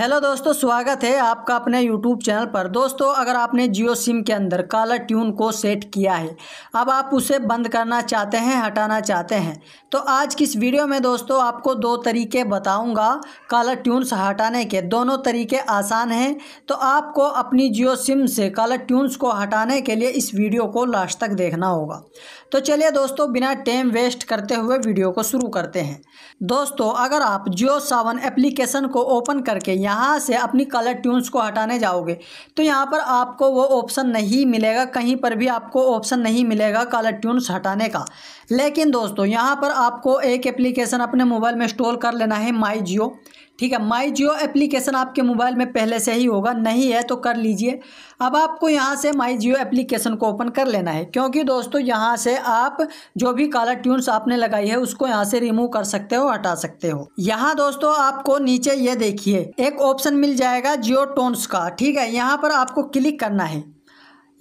hello दोस्तों स्वागत है आपका अपने यूट्यूब चैनल पर दोस्तों अगर आपने जियो सिम के अंदर कालर ट्यून को सेट किया है अब आप उसे बंद करना चाहते हैं हटाना चाहते हैं तो आज की इस वीडियो में दोस्तों आपको दो तरीके बताऊंगा काला ट्यून्स हटाने के दोनों तरीके आसान हैं तो आपको अपनी जियो सिम से काला ट्यून्स को हटाने के लिए इस वीडियो को लास्ट तक देखना होगा तो चलिए दोस्तों बिना टाइम वेस्ट करते हुए वीडियो को शुरू करते हैं दोस्तों अगर आप जियो सावन एप्लीकेशन को ओपन करके यहाँ से अपनी कलर ट्यून्स को हटाने जाओगे तो यहाँ पर आपको वो ऑप्शन नहीं मिलेगा कहीं पर भी आपको ऑप्शन नहीं मिलेगा कलर ट्यून्स हटाने का लेकिन दोस्तों यहाँ पर आपको एक एप्लीकेशन अपने मोबाइल में इंस्टॉल कर लेना है माई जियो ठीक है माई जियो एप्लीकेशन आपके मोबाइल में पहले से ही होगा नहीं है तो कर लीजिए अब आपको यहाँ से माई जियो एप्लीकेशन को ओपन कर लेना है क्योंकि दोस्तों यहाँ से आप जो भी कलर ट्यून्स आपने लगाई है उसको यहाँ से रिमूव कर सकते हो हटा सकते हो यहाँ दोस्तों आपको नीचे ये देखिए एक ऑप्शन मिल जाएगा जियो टोन्स का ठीक है यहाँ पर आपको क्लिक करना है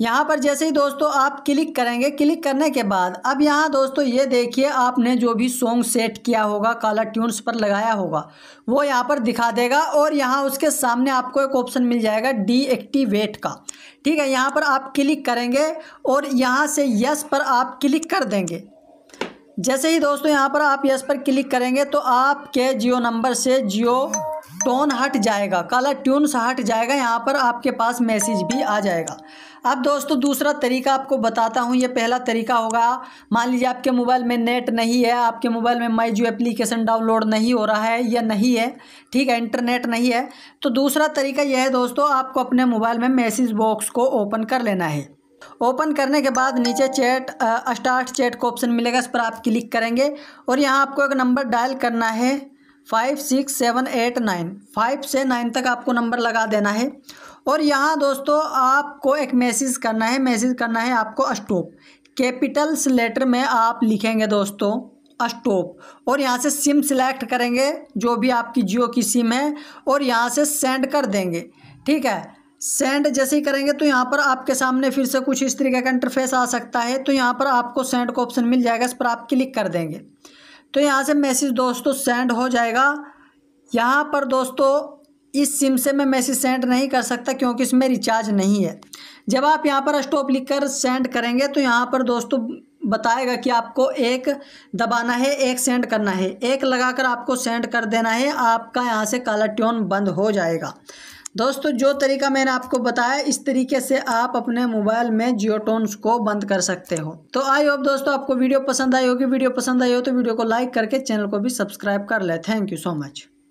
यहाँ पर जैसे ही दोस्तों आप क्लिक करेंगे क्लिक करने के बाद अब यहाँ दोस्तों ये देखिए आपने जो भी सॉन्ग सेट किया होगा काला ट्यून्स पर लगाया होगा वो यहाँ पर दिखा देगा और यहाँ उसके सामने आपको एक ऑप्शन मिल जाएगा डीएक्टिवेट का ठीक है यहाँ पर आप क्लिक करेंगे और यहाँ से यस पर आप क्लिक कर देंगे जैसे ही दोस्तों यहाँ पर आप यस पर क्लिक करेंगे तो आपके जियो नंबर से जियो टोन हट जाएगा काला ट्यून्स हट जाएगा यहाँ पर आपके पास मैसेज भी आ जाएगा अब दोस्तों दूसरा तरीका आपको बताता हूँ ये पहला तरीका होगा मान लीजिए आपके मोबाइल में नेट नहीं है आपके मोबाइल में माई जो एप्लीकेशन डाउनलोड नहीं हो रहा है या नहीं है ठीक है इंटरनेट नहीं है तो दूसरा तरीका यह है दोस्तों आपको अपने मोबाइल में मैसेज बॉक्स को ओपन कर लेना है ओपन करने के बाद नीचे चैट स्टार्ट चैट का ऑप्शन मिलेगा इस पर आप क्लिक करेंगे और यहाँ आपको एक नंबर डायल करना है five six seven eight nine five से नाइन तक आपको नंबर लगा देना है और यहाँ दोस्तों आपको एक मैसेज करना है मैसेज करना है आपको स्टॉप कैपिटल्स लेटर में आप लिखेंगे दोस्तों स्टॉप और यहाँ से सिम सिलेक्ट करेंगे जो भी आपकी जियो की सिम है और यहाँ से सेंड कर देंगे ठीक है सेंड जैसे ही करेंगे तो यहाँ पर आपके सामने फिर से कुछ इस तरीके का इंटरफेस आ सकता है तो यहाँ पर आपको सेंड का ऑप्शन मिल जाएगा इस पर आप क्लिक कर देंगे तो यहाँ से मैसेज दोस्तों सेंड हो जाएगा यहाँ पर दोस्तों इस सिम से मैं मैसेज सेंड नहीं कर सकता क्योंकि इसमें रिचार्ज नहीं है जब आप यहाँ पर स्टॉप लिख कर सेंड करेंगे तो यहाँ पर दोस्तों बताएगा कि आपको एक दबाना है एक सेंड करना है एक लगाकर आपको सेंड कर देना है आपका यहाँ से काला ट्यून बंद हो जाएगा दोस्तों जो तरीका मैंने आपको बताया इस तरीके से आप अपने मोबाइल में जियोटोन्स को बंद कर सकते हो तो आई होप दोस्तों आपको वीडियो पसंद आई होगी वीडियो पसंद आई हो तो वीडियो को लाइक करके चैनल को भी सब्सक्राइब कर ले थैंक यू सो मच